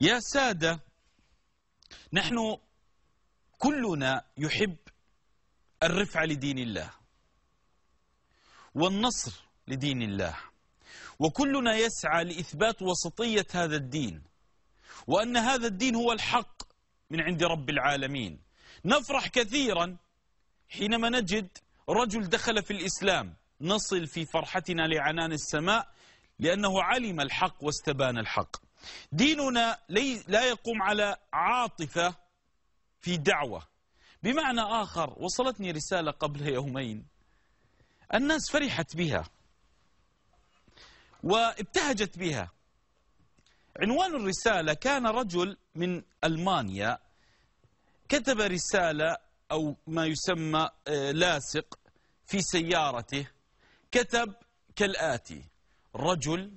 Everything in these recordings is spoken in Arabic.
يا سادة نحن كلنا يحب الرفع لدين الله والنصر لدين الله وكلنا يسعى لإثبات وسطية هذا الدين وأن هذا الدين هو الحق من عند رب العالمين نفرح كثيرا حينما نجد رجل دخل في الإسلام نصل في فرحتنا لعنان السماء لأنه علم الحق واستبان الحق ديننا لا يقوم على عاطفة في دعوة بمعنى آخر وصلتني رسالة قبل يومين الناس فرحت بها وابتهجت بها عنوان الرسالة كان رجل من ألمانيا كتب رسالة أو ما يسمى آه، لاصق في سيارته كتب كالآتي رجل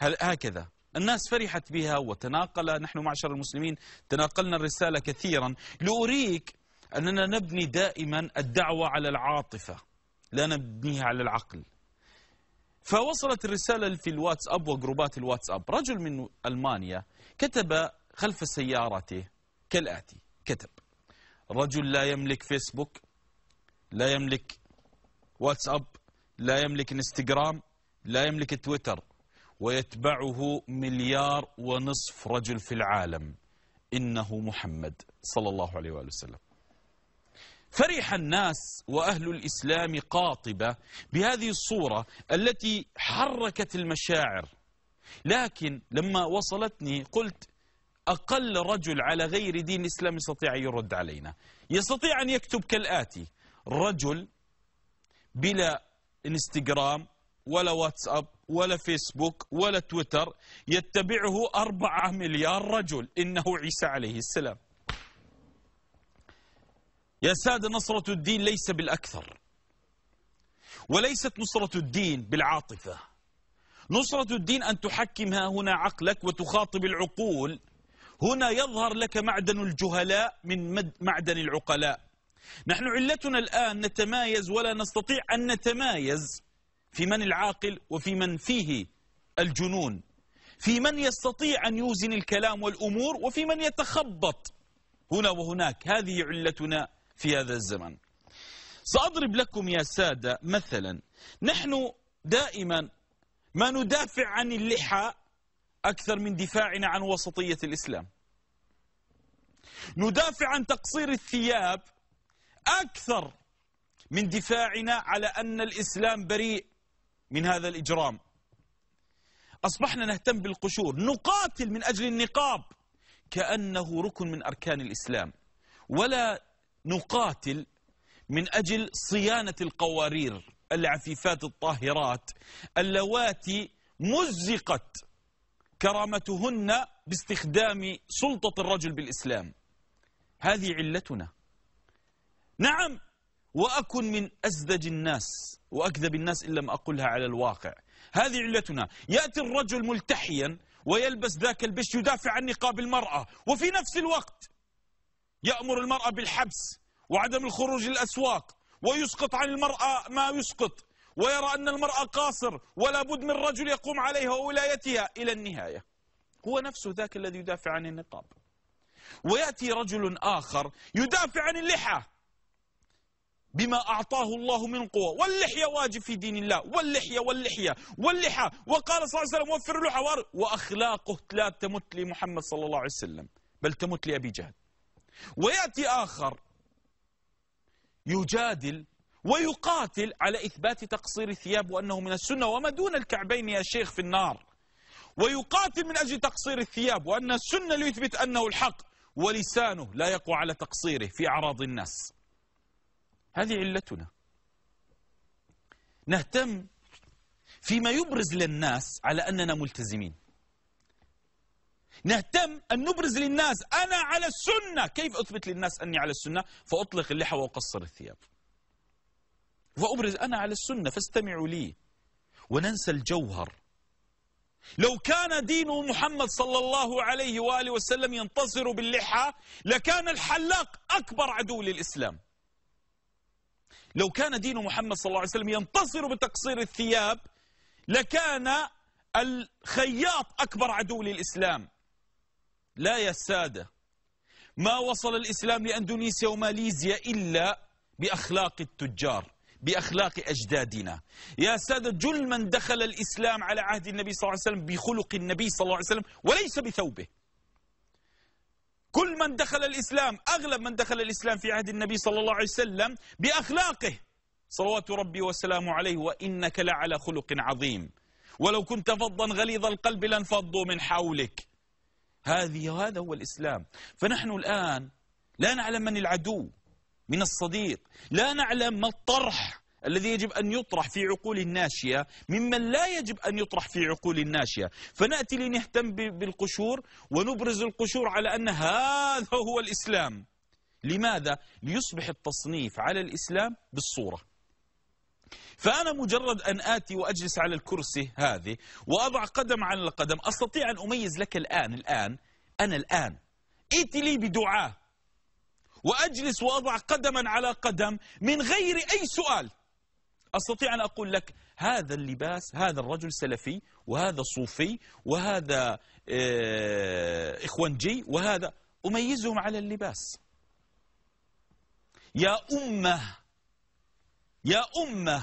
هكذا الناس فرحت بها وتناقل نحن معشر المسلمين تناقلنا الرسالة كثيرا لأريك أننا نبني دائما الدعوة على العاطفة لا نبنيها على العقل فوصلت الرسالة في الواتس أب وجروبات الواتس أب رجل من ألمانيا كتب خلف سيارته كالآتي كتب رجل لا يملك فيسبوك لا يملك واتس أب لا يملك انستغرام لا يملك تويتر ويتبعه مليار ونصف رجل في العالم إنه محمد صلى الله عليه وآله وسلم فرح الناس وأهل الإسلام قاطبة بهذه الصورة التي حركت المشاعر لكن لما وصلتني قلت أقل رجل على غير دين الإسلام يستطيع أن يرد علينا يستطيع أن يكتب كالآتي رجل بلا انستغرام ولا واتساب ولا فيسبوك ولا تويتر يتبعه أربعة مليار رجل إنه عيسى عليه السلام يا سادة نصرة الدين ليس بالأكثر وليست نصرة الدين بالعاطفة نصرة الدين أن تحكم ها هنا عقلك وتخاطب العقول هنا يظهر لك معدن الجهلاء من معدن العقلاء نحن علتنا الآن نتمايز ولا نستطيع أن نتمايز في من العاقل وفي من فيه الجنون في من يستطيع أن يوزن الكلام والأمور وفي من يتخبط هنا وهناك هذه علتنا في هذا الزمن سأضرب لكم يا سادة مثلا نحن دائما ما ندافع عن اللحى أكثر من دفاعنا عن وسطية الإسلام ندافع عن تقصير الثياب أكثر من دفاعنا على أن الإسلام بريء من هذا الإجرام أصبحنا نهتم بالقشور نقاتل من أجل النقاب كأنه ركن من أركان الإسلام ولا نقاتل من أجل صيانة القوارير العفيفات الطاهرات اللواتي مزقت كرامتهن باستخدام سلطة الرجل بالإسلام هذه علتنا نعم وأكن من أزدج الناس وأكذب الناس إن لم أقلها على الواقع هذه علتنا يأتي الرجل ملتحيا ويلبس ذاك البش يدافع عن نقاب المرأة وفي نفس الوقت يأمر المرأة بالحبس وعدم الخروج للأسواق ويسقط عن المرأة ما يسقط ويرى أن المرأة قاصر ولا بد من رجل يقوم عليها وولايتها إلى النهاية هو نفسه ذاك الذي يدافع عن النقاب ويأتي رجل آخر يدافع عن اللحى بما أعطاه الله من قوة واللحية واجب في دين الله واللحية واللحية واللحى وقال صلى الله عليه وسلم وفر له حوار وأخلاقه لا تمت لمحمد صلى الله عليه وسلم بل تمت لأبي جهل ويأتي آخر يجادل ويقاتل على إثبات تقصير الثياب وأنه من السنة وما دون الكعبين يا شيخ في النار ويقاتل من أجل تقصير الثياب وأن السنة ليثبت أنه الحق ولسانه لا يقوى على تقصيره في أعراض الناس هذه علتنا نهتم فيما يبرز للناس على أننا ملتزمين نهتم أن نبرز للناس أنا على السنة كيف أثبت للناس أني على السنة فأطلق اللحى وأقصر الثياب وأبرز أنا على السنة فاستمعوا لي وننسى الجوهر لو كان دين محمد صلى الله عليه وآله وسلم ينتصر باللحى لكان الحلاق أكبر عدو للإسلام لو كان دين محمد صلى الله عليه وسلم ينتصر بتقصير الثياب لكان الخياط أكبر عدو للإسلام لا يا السادة ما وصل الإسلام لأندونيسيا وماليزيا إلا بأخلاق التجار بأخلاق أجدادنا يا سادة جل من دخل الإسلام على عهد النبي صلى الله عليه وسلم بخلق النبي صلى الله عليه وسلم وليس بثوبه كل من دخل الإسلام أغلب من دخل الإسلام في عهد النبي صلى الله عليه وسلم بأخلاقه صلوات ربي وسلامه عليه وإنك لعلى خلق عظيم ولو كنت فظا غليظ القلب لانفضوا من حولك هذه هذا هو الإسلام فنحن الآن لا نعلم من العدو من الصديق لا نعلم ما الطرح الذي يجب أن يطرح في عقول الناشئة ممن لا يجب أن يطرح في عقول الناشئة فنأتي لنهتم بالقشور ونبرز القشور على أن هذا هو الإسلام لماذا؟ ليصبح التصنيف على الإسلام بالصورة فأنا مجرد أن آتي وأجلس على الكرسي هذه وأضع قدم على القدم أستطيع أن أميز لك الآن الآن أنا الآن ائتي لي بدعاء وأجلس وأضع قدما على قدم من غير أي سؤال أستطيع أن أقول لك هذا اللباس هذا الرجل سلفي وهذا صوفي وهذا آه، إخوانجي وهذا أميزهم على اللباس يا أمة يا أمة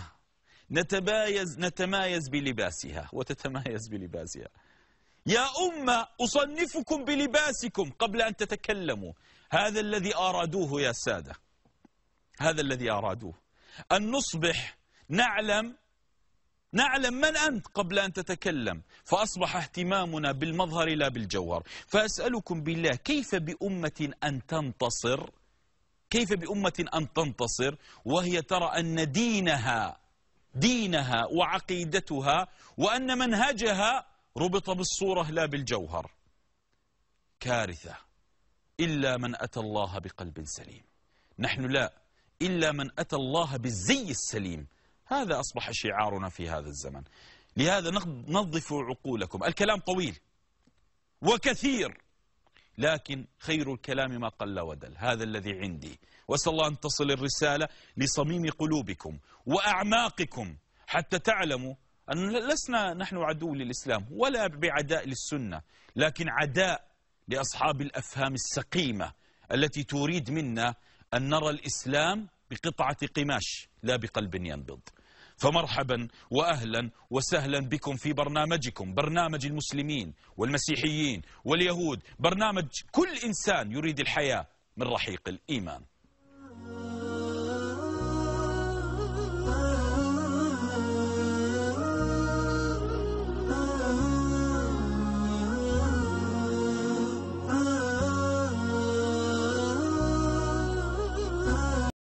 نتبايز نتمايز بلباسها وتتمايز بلباسها يا أمة أصنفكم بلباسكم قبل أن تتكلموا هذا الذي أرادوه يا سادة هذا الذي أرادوه أن نصبح نعلم نعلم من أنت قبل أن تتكلم فأصبح اهتمامنا بالمظهر لا بالجوهر فأسألكم بالله كيف بأمة أن تنتصر كيف بأمة أن تنتصر وهي ترى أن دينها دينها وعقيدتها وأن منهجها ربط بالصورة لا بالجوهر كارثة إلا من أتى الله بقلب سليم نحن لا إلا من أتى الله بالزي السليم هذا أصبح شعارنا في هذا الزمن لهذا نظفوا عقولكم الكلام طويل وكثير لكن خير الكلام ما قل ودل هذا الذي عندي وأسأل الله أن تصل الرسالة لصميم قلوبكم وأعماقكم حتى تعلموا أن لسنا نحن عدو للإسلام ولا بعداء للسنة لكن عداء لأصحاب الأفهام السقيمة التي تريد منا أن نرى الإسلام بقطعة قماش لا بقلب ينبض فمرحبا وأهلا وسهلا بكم في برنامجكم برنامج المسلمين والمسيحيين واليهود برنامج كل إنسان يريد الحياة من رحيق الإيمان